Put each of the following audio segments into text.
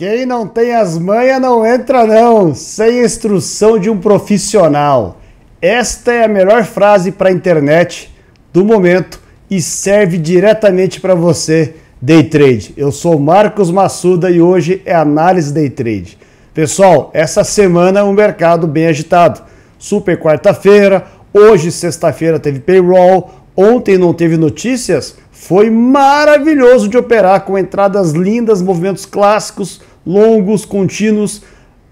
Quem não tem as manhas não entra não, sem instrução de um profissional. Esta é a melhor frase para a internet do momento e serve diretamente para você, day trade. Eu sou Marcos Massuda e hoje é análise day trade. Pessoal, essa semana é um mercado bem agitado. Super quarta-feira, hoje sexta-feira teve payroll, ontem não teve notícias. Foi maravilhoso de operar com entradas lindas, movimentos clássicos longos, contínuos,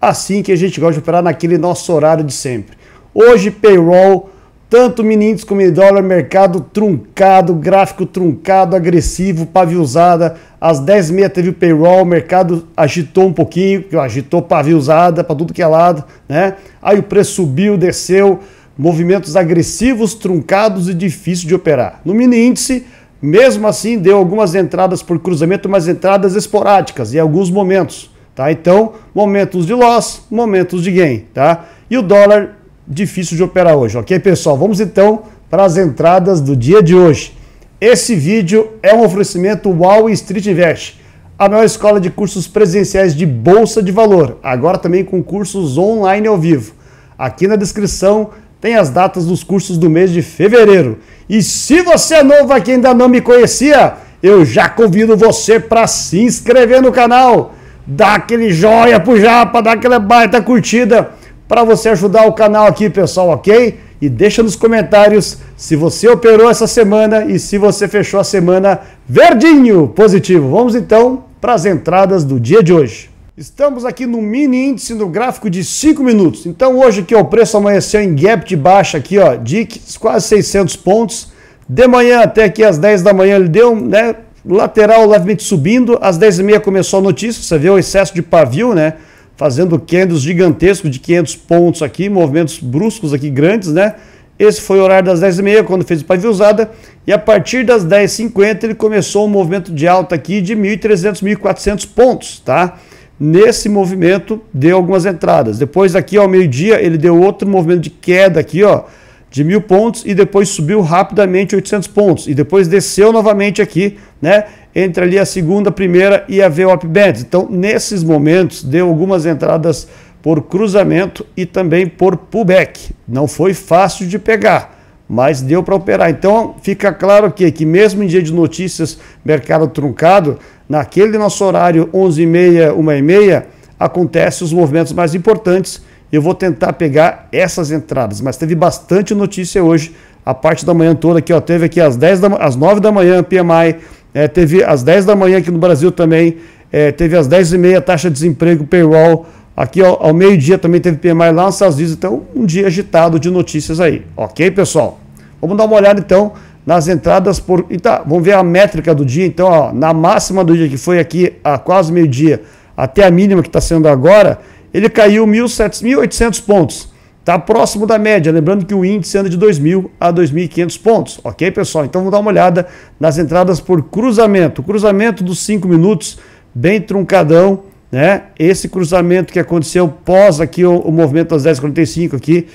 assim que a gente gosta de operar naquele nosso horário de sempre. Hoje, payroll, tanto meninos como mini dólar, mercado truncado, gráfico truncado, agressivo, paviozada Às 10h30 teve o payroll, o mercado agitou um pouquinho, agitou paviozada para tudo que é lado, né? Aí o preço subiu, desceu, movimentos agressivos, truncados e difícil de operar. No mini índice, mesmo assim, deu algumas entradas por cruzamento, mas entradas esporádicas em alguns momentos, tá? Então, momentos de loss, momentos de gain, tá? E o dólar difícil de operar hoje, ok, pessoal? Vamos então para as entradas do dia de hoje. Esse vídeo é um oferecimento Wall Street Invest, a maior escola de cursos presenciais de bolsa de valor, agora também com cursos online ao vivo. Aqui na descrição tem as datas dos cursos do mês de fevereiro. E se você é novo aqui e ainda não me conhecia, eu já convido você para se inscrever no canal, dar aquele joia pro japa, dar aquela baita curtida para você ajudar o canal aqui, pessoal, ok? E deixa nos comentários se você operou essa semana e se você fechou a semana verdinho, positivo. Vamos então para as entradas do dia de hoje. Estamos aqui no mini índice no gráfico de 5 minutos. Então hoje aqui o preço amanheceu em gap de baixa aqui, ó, de quase 600 pontos. De manhã até aqui às 10 da manhã ele deu, né, lateral levemente subindo. Às 10h30 começou a notícia, você vê o excesso de pavio, né, fazendo candles gigantescos de 500 pontos aqui, movimentos bruscos aqui grandes, né. Esse foi o horário das 10h30, quando fez o pavio usada. E a partir das 10h50 ele começou um movimento de alta aqui de 1.300, 1.400 pontos, Tá? nesse movimento deu algumas entradas. Depois aqui ao meio-dia ele deu outro movimento de queda aqui, ó, de mil pontos e depois subiu rapidamente 800 pontos e depois desceu novamente aqui, né? Entre ali a segunda, a primeira e a VWAP Bands. Então, nesses momentos deu algumas entradas por cruzamento e também por pullback. Não foi fácil de pegar mas deu para operar. Então fica claro que, que mesmo em dia de notícias, mercado truncado, Naquele nosso horário, 11h30, 1h30, acontecem os movimentos mais importantes. Eu vou tentar pegar essas entradas, mas teve bastante notícia hoje, a parte da manhã toda aqui, ó, teve aqui às, 10 da, às 9 da manhã PMI, é, teve às 10 da manhã aqui no Brasil também, é, teve às 10h30 taxa de desemprego, payroll, Aqui ó, ao meio-dia também teve PMI lá nos Estados Unidos, então um dia agitado de notícias aí, ok, pessoal? Vamos dar uma olhada então nas entradas por. tá Vamos ver a métrica do dia, então, ó, na máxima do dia, que foi aqui a quase meio-dia, até a mínima que está sendo agora, ele caiu 1.800 pontos. Está próximo da média, lembrando que o índice anda de 2.000 a 2.500 pontos. Ok, pessoal? Então vamos dar uma olhada nas entradas por cruzamento. cruzamento dos 5 minutos, bem truncadão, né? Esse cruzamento que aconteceu pós aqui o, o movimento das 10h45 aqui,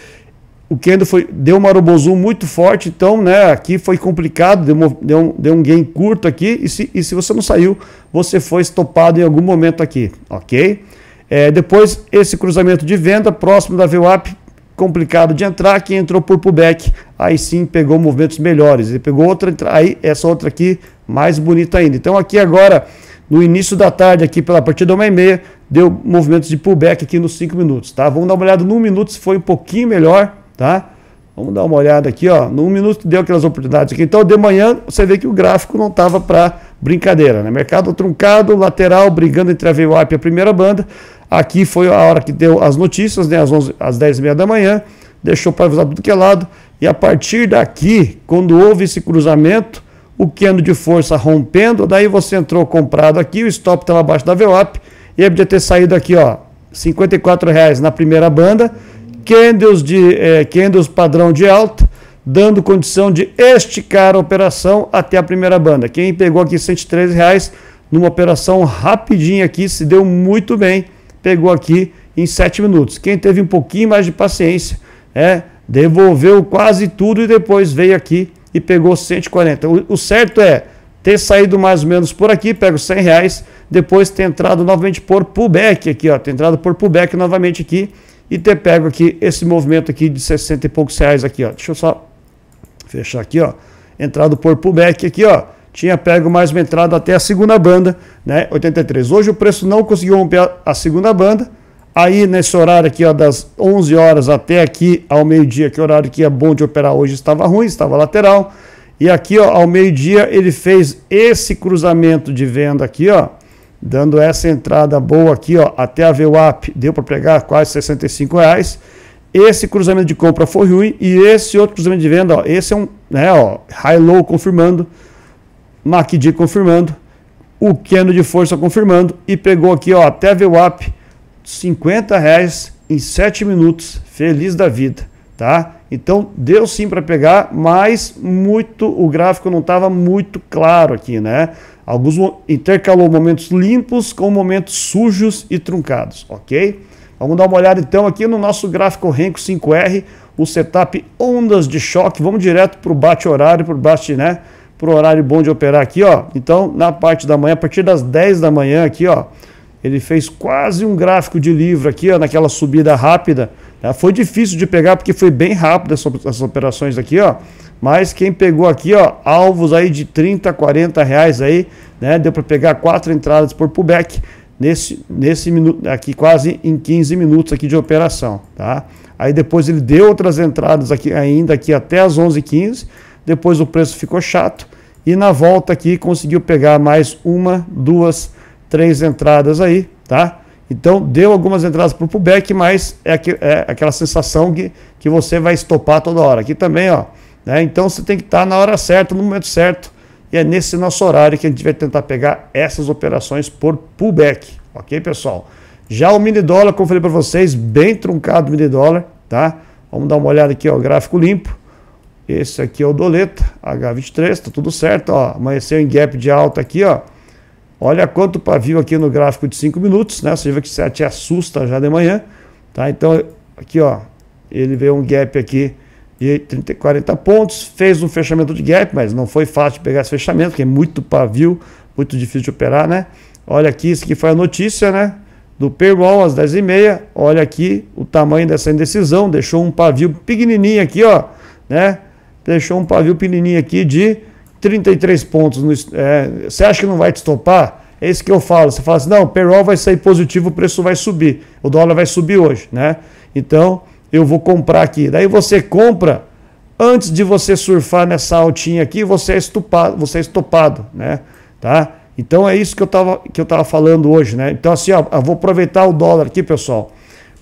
o Kendo foi, deu uma Robozu muito forte, então né, aqui foi complicado, deu, uma, deu, um, deu um gain curto aqui, e se, e se você não saiu, você foi estopado em algum momento aqui, ok? É, depois, esse cruzamento de venda próximo da VWAP, complicado de entrar, que entrou por pullback, aí sim pegou movimentos melhores, ele pegou outra, aí essa outra aqui, mais bonita ainda. Então aqui agora, no início da tarde, aqui pela partida da uma e meia, deu movimentos de pullback aqui nos 5 minutos, tá? Vamos dar uma olhada no minuto se foi um pouquinho melhor, tá? Vamos dar uma olhada aqui, ó. Num minuto deu aquelas oportunidades aqui. Então, de manhã, você vê que o gráfico não estava para brincadeira, né? Mercado truncado, lateral, brigando entre a VWAP e a primeira banda. Aqui foi a hora que deu as notícias, né? Às, 11, às 10 h 30 da manhã. Deixou para avisar tudo que é lado. E a partir daqui, quando houve esse cruzamento, o queno de força rompendo, daí você entrou comprado aqui, o stop estava abaixo da VWAP e ele podia ter saído aqui, ó, R$ 54 na primeira banda candles, de, é, candles padrão de alta, dando condição de esticar a operação até a primeira banda. Quem pegou aqui R$ reais numa operação rapidinha aqui, se deu muito bem, pegou aqui em 7 minutos. Quem teve um pouquinho mais de paciência, é, devolveu quase tudo e depois veio aqui e pegou 140. O, o certo é ter saído mais ou menos por aqui, pego 100 reais, depois ter entrado novamente por pullback aqui, ó, ter entrado por pullback novamente aqui e ter pego aqui esse movimento aqui de 60 e poucos reais aqui, ó. Deixa eu só fechar aqui, ó. Entrado por pullback aqui, ó. Tinha pego mais uma entrada até a segunda banda, né? 83. Hoje o preço não conseguiu romper a segunda banda. Aí nesse horário aqui, ó, das 11 horas até aqui ao meio-dia, que horário que é bom de operar hoje estava ruim, estava lateral. E aqui, ó, ao meio-dia ele fez esse cruzamento de venda aqui, ó dando essa entrada boa aqui, ó, até a VWAP, deu para pegar quase 65 reais. Esse cruzamento de compra foi ruim e esse outro cruzamento de venda, ó, esse é um, né, ó, high low confirmando, MACD confirmando, o cano de força confirmando e pegou aqui, ó, até a VWAP, 50 reais em 7 minutos, feliz da vida, tá? Então deu sim para pegar, mas muito o gráfico não estava muito claro aqui, né? Alguns intercalou momentos limpos com momentos sujos e truncados, ok? Vamos dar uma olhada então aqui no nosso gráfico Renko 5R, o setup ondas de choque. Vamos direto para o bate-horário, para o bate, né? Para o horário bom de operar aqui, ó. Então, na parte da manhã, a partir das 10 da manhã aqui, ó. Ele fez quase um gráfico de livro aqui, ó, naquela subida rápida. Né. Foi difícil de pegar porque foi bem rápido essas operações aqui, ó. Mas quem pegou aqui, ó, alvos aí de 30, 40 reais aí, né? Deu para pegar quatro entradas por pullback nesse, nesse minuto, aqui quase em 15 minutos aqui de operação, tá? Aí depois ele deu outras entradas aqui ainda aqui até as 11h15, Depois o preço ficou chato e na volta aqui conseguiu pegar mais uma, duas, três entradas aí, tá? Então deu algumas entradas para o pullback, mas é, aqu é, aquela sensação que, que você vai estopar toda hora. Aqui também, ó, né? Então você tem que estar na hora certa, no momento certo. E é nesse nosso horário que a gente vai tentar pegar essas operações por pullback. Ok, pessoal? Já o mini dólar, como eu falei para vocês, bem truncado o mini dólar. Tá? Vamos dar uma olhada aqui, ó, gráfico limpo. Esse aqui é o Doleta, H23, tá tudo certo, ó. Amanheceu em gap de alta aqui, ó. Olha quanto pavio aqui no gráfico de 5 minutos, né? Você vê que 7 assusta já de manhã, tá? Então, aqui, ó, ele veio um gap aqui e 30, 40 pontos. Fez um fechamento de gap, mas não foi fácil de pegar esse fechamento, porque é muito pavio, muito difícil de operar, né? Olha aqui, isso aqui foi a notícia, né? Do payroll às 10h30. Olha aqui o tamanho dessa indecisão. Deixou um pavio pequenininho aqui, ó, né? Deixou um pavio pequenininho aqui de 33 pontos. No, é, você acha que não vai te estopar? É isso que eu falo. Você fala assim, não, o payroll vai sair positivo, o preço vai subir. O dólar vai subir hoje, né? Então, eu vou comprar aqui. Daí você compra, antes de você surfar nessa altinha aqui, você é estupado, você é estopado, né? Tá? Então é isso que eu tava, que eu tava falando hoje, né? Então assim, ó, vou aproveitar o dólar aqui, pessoal,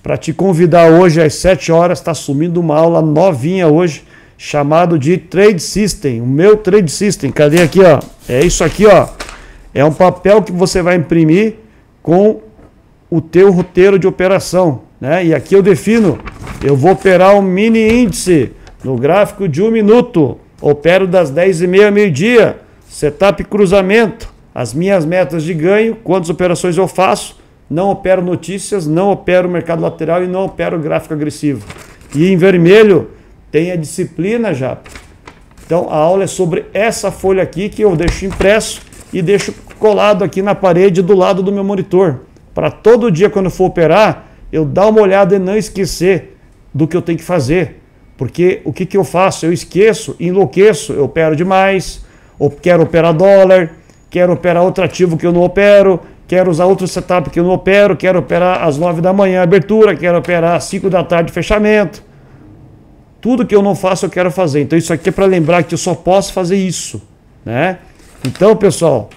para te convidar hoje às 7 horas, está sumindo uma aula novinha hoje, chamado de Trade System, o meu Trade System. Cadê aqui, ó? É isso aqui, ó. É um papel que você vai imprimir com o teu roteiro de operação, né? E aqui eu defino eu vou operar um mini índice no gráfico de um minuto. Opero das 10h30 ao meio-dia. Setup cruzamento. As minhas metas de ganho, quantas operações eu faço. Não opero notícias, não opero mercado lateral e não opero gráfico agressivo. E em vermelho, tem a disciplina já. Então a aula é sobre essa folha aqui que eu deixo impresso e deixo colado aqui na parede do lado do meu monitor. Para todo dia quando for operar, eu dar uma olhada e não esquecer do que eu tenho que fazer. Porque o que, que eu faço? Eu esqueço, enlouqueço, eu opero demais, ou quero operar dólar, quero operar outro ativo que eu não opero, quero usar outro setup que eu não opero, quero operar às 9 da manhã abertura, quero operar às 5 da tarde fechamento. Tudo que eu não faço eu quero fazer. Então isso aqui é para lembrar que eu só posso fazer isso, né? Então, pessoal,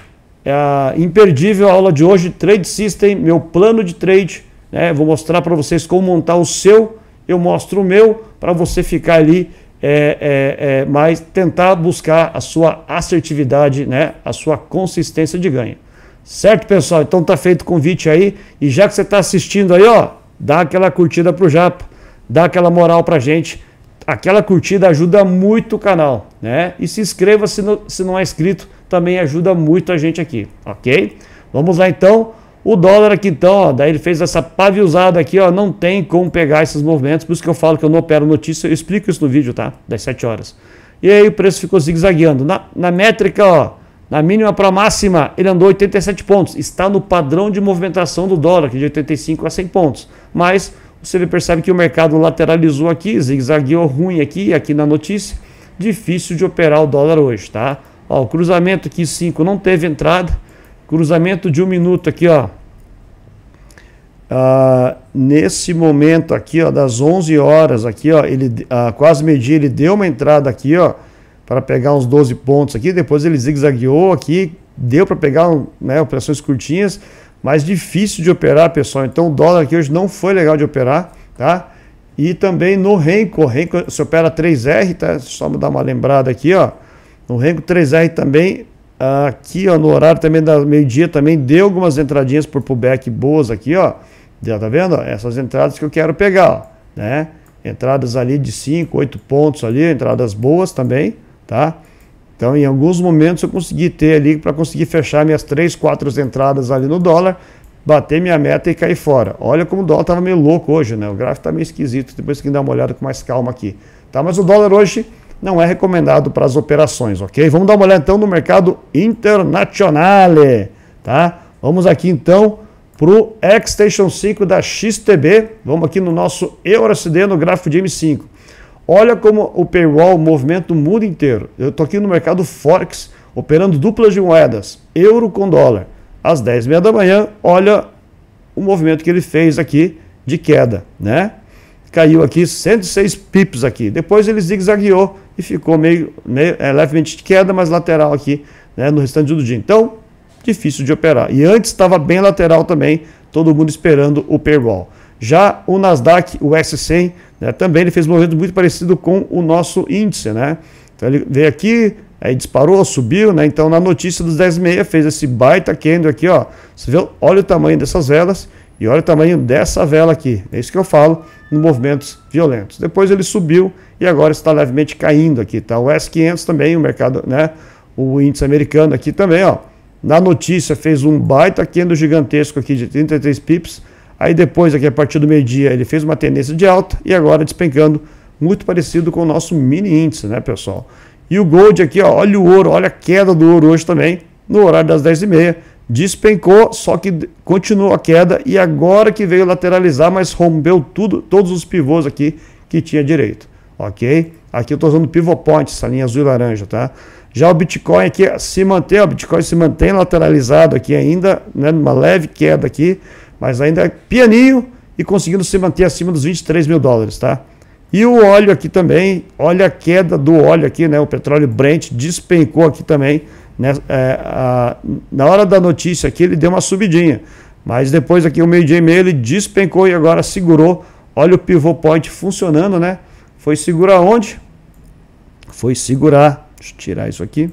é a imperdível a aula de hoje, Trade System, meu plano de trade, né? Vou mostrar para vocês como montar o seu eu mostro o meu para você ficar ali é, é, é, mas tentar buscar a sua assertividade, né, a sua consistência de ganho. Certo, pessoal? Então tá feito o convite aí. E já que você está assistindo aí, ó, dá aquela curtida pro Japa, dá aquela moral pra gente. Aquela curtida ajuda muito o canal, né? E se inscreva se não, se não é inscrito, também ajuda muito a gente aqui, ok? Vamos lá então. O dólar aqui então, ó, daí ele fez essa paviosada aqui, ó, não tem como pegar esses movimentos, por isso que eu falo que eu não opero notícia, eu explico isso no vídeo, tá? Das 7 horas. E aí o preço ficou zigue-zagueando. Na, na métrica, ó, na mínima para máxima, ele andou 87 pontos. Está no padrão de movimentação do dólar, que de 85 a 100 pontos. Mas você percebe que o mercado lateralizou aqui, zigue-zagueou ruim aqui, aqui na notícia. Difícil de operar o dólar hoje, tá? Ó, o cruzamento aqui 5 não teve entrada Cruzamento de um minuto aqui, ó. Ah, nesse momento aqui, ó, das 11 horas aqui, ó, ele ah, quase meio-dia ele deu uma entrada aqui, ó, para pegar uns 12 pontos aqui, depois ele zigue-zagueou aqui, deu para pegar, um, né, operações curtinhas, mas difícil de operar, pessoal. Então o dólar aqui hoje não foi legal de operar, tá? E também no Renko, Renko se opera 3R, tá? Só me dar uma lembrada aqui, ó. No Renko 3R também Aqui, ó, no horário também da meio-dia também deu algumas entradinhas por pullback boas aqui, ó. Já tá vendo? Essas entradas que eu quero pegar, ó, né? Entradas ali de 5, 8 pontos ali, entradas boas também, tá? Então, em alguns momentos eu consegui ter ali para conseguir fechar minhas 3, 4 entradas ali no dólar, bater minha meta e cair fora. Olha como o dólar tava meio louco hoje, né? O gráfico tá meio esquisito, depois tem que dar uma olhada com mais calma aqui, tá? Mas o dólar hoje não é recomendado para as operações, ok? Vamos dar uma olhada então no mercado internacional, tá? Vamos aqui então para o X-Station 5 da XTB, vamos aqui no nosso EURSD no gráfico de M5. Olha como o paywall movimenta o mundo inteiro. Eu estou aqui no mercado Forex, operando duplas de moedas, euro com dólar. Às 10h30 da manhã, olha o movimento que ele fez aqui de queda, né? Caiu aqui 106 pips aqui. Depois ele zigue-zagueou e ficou meio, meio é, levemente de queda, mas lateral aqui né, no restante do dia. Então, difícil de operar. E antes estava bem lateral também, todo mundo esperando o paywall. Já o Nasdaq, o S100, né, também ele fez um movimento muito parecido com o nosso índice, né? Então ele veio aqui, aí disparou, subiu, né? Então na notícia dos 10,6 fez esse baita candle aqui, ó. Você viu? Olha o tamanho dessas velas e olha o tamanho dessa vela aqui. É isso que eu falo nos movimentos violentos. Depois ele subiu e agora está levemente caindo aqui, tá? O S500 também, o mercado, né? O índice americano aqui também, ó. Na notícia fez um baita quendo gigantesco aqui de 33 pips. Aí depois, aqui a partir do meio-dia, ele fez uma tendência de alta e agora despencando, muito parecido com o nosso mini índice, né, pessoal? E o gold aqui, ó, olha o ouro, olha a queda do ouro hoje também, no horário das 10h30, Despencou, só que continuou a queda e agora que veio lateralizar, mas rompeu tudo, todos os pivôs aqui que tinha direito, ok? Aqui eu estou usando pivô point, essa linha azul e laranja, tá? Já o Bitcoin aqui se mantém, o Bitcoin se mantém lateralizado aqui ainda, né, numa leve queda aqui, mas ainda é pianinho e conseguindo se manter acima dos 23 mil dólares, tá? E o óleo aqui também, olha a queda do óleo aqui, né? O petróleo Brent despencou aqui também, né, é, na hora da notícia aqui, ele deu uma subidinha. Mas depois aqui, o meio-dia e meio, ele despencou e agora segurou. Olha o pivô point funcionando, né? Foi segurar onde? Foi segurar. Deixa eu tirar isso aqui.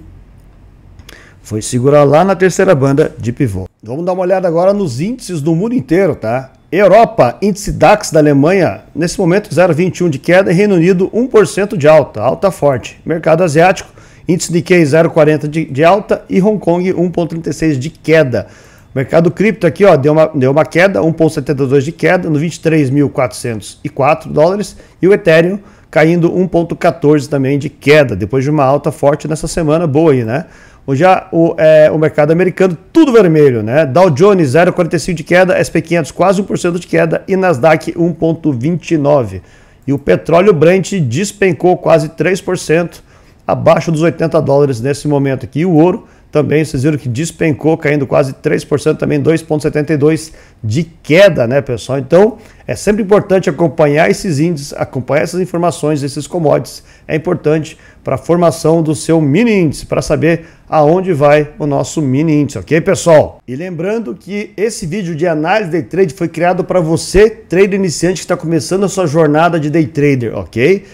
Foi segurar lá na terceira banda de pivô. Vamos dar uma olhada agora nos índices do mundo inteiro, tá? Europa, índice DAX da Alemanha, nesse momento 0,21 de queda e Reino Unido 1% de alta, alta forte. Mercado asiático, Índice Nikkei 0,40 de, de alta e Hong Kong 1,36 de queda. mercado cripto aqui ó, deu, uma, deu uma queda, 1,72 de queda, no 23.404 dólares, e o Ethereum caindo 1,14 também de queda, depois de uma alta forte nessa semana boa aí, né? Hoje o, é, o mercado americano, tudo vermelho, né? Dow Jones 0,45 de queda, SP500 quase 1% de queda e Nasdaq 1,29. E o petróleo Brent despencou quase 3% abaixo dos 80 dólares nesse momento aqui. E o ouro também, vocês viram que despencou, caindo quase 3%, também 2,72% de queda, né, pessoal? Então, é sempre importante acompanhar esses índices, acompanhar essas informações, esses commodities. É importante para a formação do seu mini índice, para saber aonde vai o nosso mini índice, ok, pessoal? E lembrando que esse vídeo de análise de trade foi criado para você, trader iniciante que está começando a sua jornada de day trader, ok?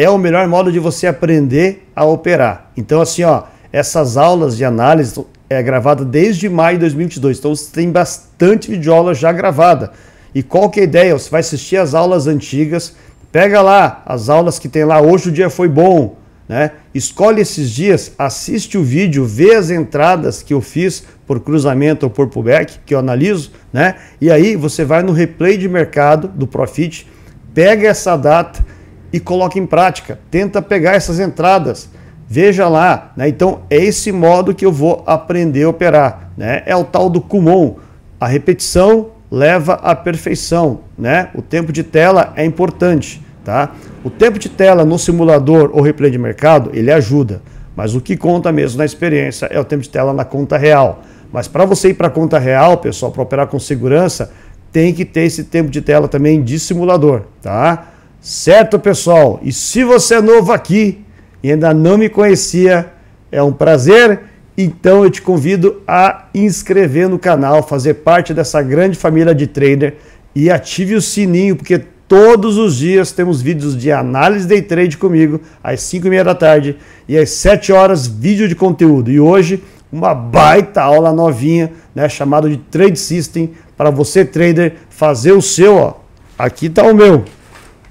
é o melhor modo de você aprender a operar. Então, assim, ó, essas aulas de análise é gravada desde maio de 2022. Então, você tem bastante videoaula já gravada. E qual que é a ideia? Você vai assistir as aulas antigas, pega lá as aulas que tem lá, hoje o dia foi bom, né? Escolhe esses dias, assiste o vídeo, vê as entradas que eu fiz por cruzamento ou por pullback, que eu analiso, né? E aí você vai no replay de mercado do Profit, pega essa data, e coloque em prática. Tenta pegar essas entradas. Veja lá, né? Então é esse modo que eu vou aprender a operar, né? É o tal do Kumon. A repetição leva à perfeição, né? O tempo de tela é importante, tá? O tempo de tela no simulador ou replay de mercado, ele ajuda, mas o que conta mesmo na experiência é o tempo de tela na conta real. Mas para você ir para a conta real, pessoal, para operar com segurança, tem que ter esse tempo de tela também de simulador, tá? Certo, pessoal? E se você é novo aqui e ainda não me conhecia, é um prazer. Então eu te convido a inscrever no canal, fazer parte dessa grande família de trader e ative o sininho, porque Todos os dias temos vídeos de análise day trade comigo, às 5 e meia da tarde e às 7 horas, vídeo de conteúdo. E hoje, uma baita aula novinha, né, chamada de Trade System, para você, trader, fazer o seu. Ó. Aqui está o meu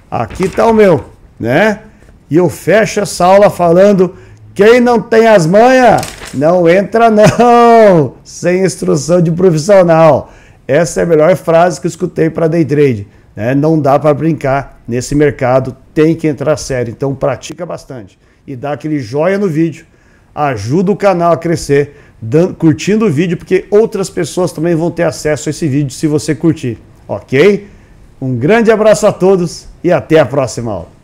aqui está o meu, né? E eu fecho essa aula falando: quem não tem as manhas, não entra não, sem instrução de profissional. Essa é a melhor frase que eu escutei para day trade. Né? Não dá para brincar nesse mercado, tem que entrar sério. Então pratica bastante e dá aquele joia no vídeo. Ajuda o canal a crescer, dando, curtindo o vídeo, porque outras pessoas também vão ter acesso a esse vídeo se você curtir, ok? Um grande abraço a todos e até a próxima aula.